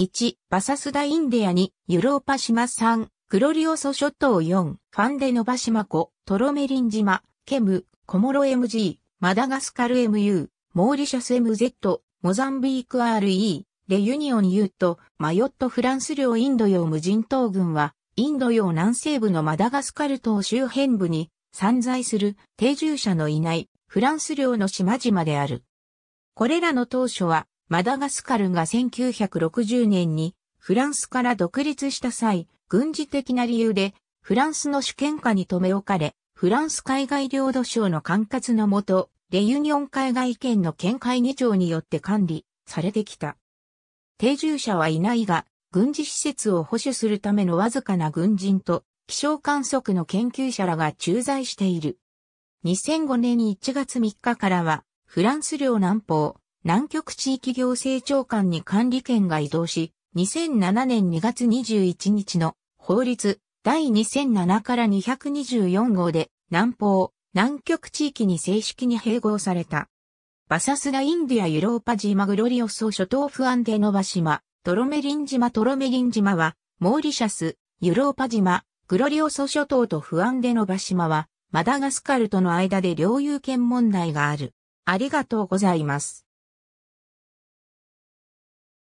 1、バサスダインディア2、ユローパ島3、クロリオソ諸島4、ファンデノバ島5、トロメリン島、ケム、コモロ MG、マダガスカル MU、モーリシャス MZ、モザンビーク RE、レユニオン U と、マヨットフランス領インド洋無人島軍は、インド洋南西部のマダガスカル島周辺部に散在する定住者のいないフランス領の島々である。これらの当初はマダガスカルが1960年にフランスから独立した際、軍事的な理由でフランスの主権下に留め置かれ、フランス海外領土省の管轄のもと、レユニオン海外県の県会議長によって管理されてきた。定住者はいないが、軍事施設を保守するためのわずかな軍人と気象観測の研究者らが駐在している。2005年1月3日からは、フランス領南方、南極地域行政長官に管理権が移動し、2007年2月21日の法律第2007から224号で南方、南極地域に正式に併合された。バサスラインディアユローパ島グロリオソ諸島不安デノバ島、トロメリン島トロメリン島は、モーリシャス、ユローパ島、グロリオソ諸島と不安デノバ島は、マダガスカルとの間で領有権問題がある。ありがとうございます。